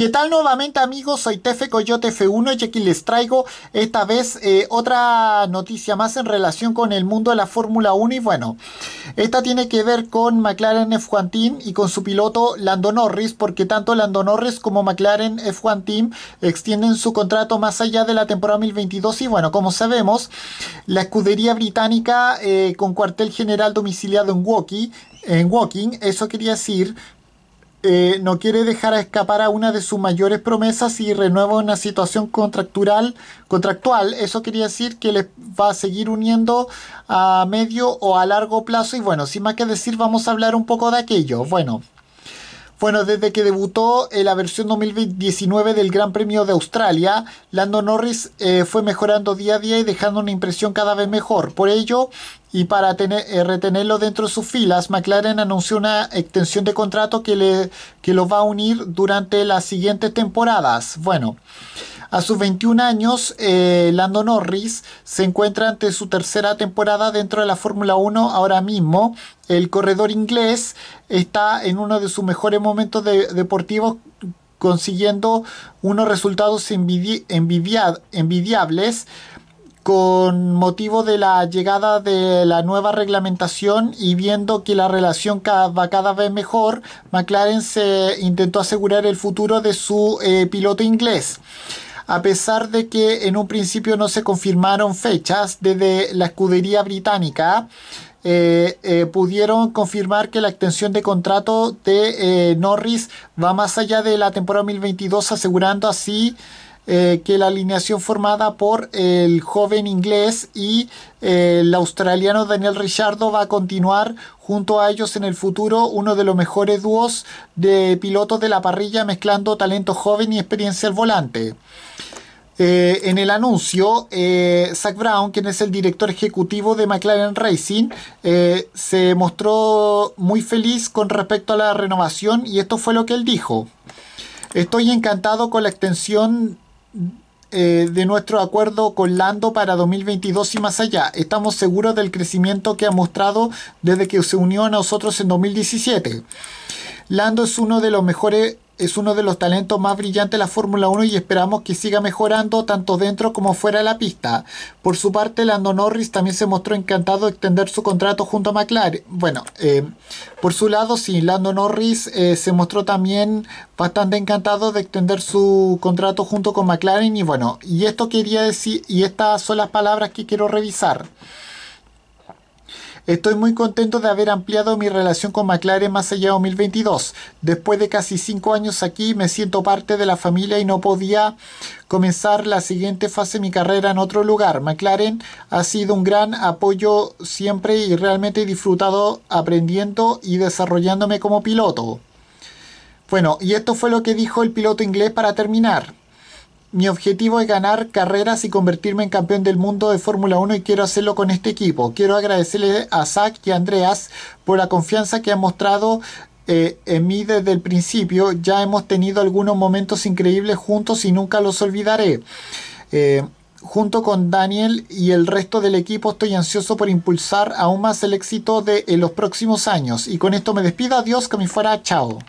¿Qué tal nuevamente amigos? Soy Tefe Coyote F1 y aquí les traigo esta vez eh, otra noticia más en relación con el mundo de la Fórmula 1 y bueno, esta tiene que ver con McLaren F1 Team y con su piloto Lando Norris porque tanto Lando Norris como McLaren F1 Team extienden su contrato más allá de la temporada 2022 y bueno, como sabemos, la escudería británica eh, con cuartel general domiciliado en Woking, en Woking, eso quería decir eh, no quiere dejar escapar a una de sus mayores promesas y renueva una situación contractual. contractual. Eso quería decir que les va a seguir uniendo a medio o a largo plazo. Y bueno, sin más que decir, vamos a hablar un poco de aquello. Bueno, bueno, desde que debutó en la versión 2019 del Gran Premio de Australia, Lando Norris eh, fue mejorando día a día y dejando una impresión cada vez mejor. Por ello, y para eh, retenerlo dentro de sus filas, McLaren anunció una extensión de contrato que, le, que lo va a unir durante las siguientes temporadas. Bueno. A sus 21 años, eh, Lando Norris se encuentra ante su tercera temporada dentro de la Fórmula 1 ahora mismo. El corredor inglés está en uno de sus mejores momentos deportivos consiguiendo unos resultados envidiables con motivo de la llegada de la nueva reglamentación y viendo que la relación cada, va cada vez mejor, McLaren se intentó asegurar el futuro de su eh, piloto inglés a pesar de que en un principio no se confirmaron fechas desde la escudería británica. Eh, eh, pudieron confirmar que la extensión de contrato de eh, Norris va más allá de la temporada 2022, asegurando así eh, que la alineación formada por el joven inglés y eh, el australiano Daniel Richardo va a continuar junto a ellos en el futuro uno de los mejores dúos de pilotos de la parrilla mezclando talento joven y experiencia al volante. Eh, en el anuncio, eh, Zach Brown, quien es el director ejecutivo de McLaren Racing, se mostró muy feliz con respecto a la renovación y esto fue lo que él dijo. Estoy encantado con la extensión eh, de nuestro acuerdo con Lando para 2022 y más allá. Estamos seguros del crecimiento que ha mostrado desde que se unió a nosotros en 2017. Lando es uno de los mejores es uno de los talentos más brillantes de la Fórmula 1 y esperamos que siga mejorando tanto dentro como fuera de la pista. Por su parte, Lando Norris también se mostró encantado de extender su contrato junto a McLaren. Bueno, eh, por su lado, sí, Lando Norris eh, se mostró también bastante encantado de extender su contrato junto con McLaren y bueno, y esto quería decir, y estas son las palabras que quiero revisar. Estoy muy contento de haber ampliado mi relación con McLaren más allá de 2022. Después de casi cinco años aquí me siento parte de la familia y no podía comenzar la siguiente fase de mi carrera en otro lugar. McLaren ha sido un gran apoyo siempre y realmente he disfrutado aprendiendo y desarrollándome como piloto. Bueno, y esto fue lo que dijo el piloto inglés para terminar mi objetivo es ganar carreras y convertirme en campeón del mundo de Fórmula 1 y quiero hacerlo con este equipo. Quiero agradecerle a Zach y a Andreas por la confianza que han mostrado eh, en mí desde el principio. Ya hemos tenido algunos momentos increíbles juntos y nunca los olvidaré. Eh, junto con Daniel y el resto del equipo estoy ansioso por impulsar aún más el éxito de en los próximos años. Y con esto me despido. Adiós, que me fuera. Chao.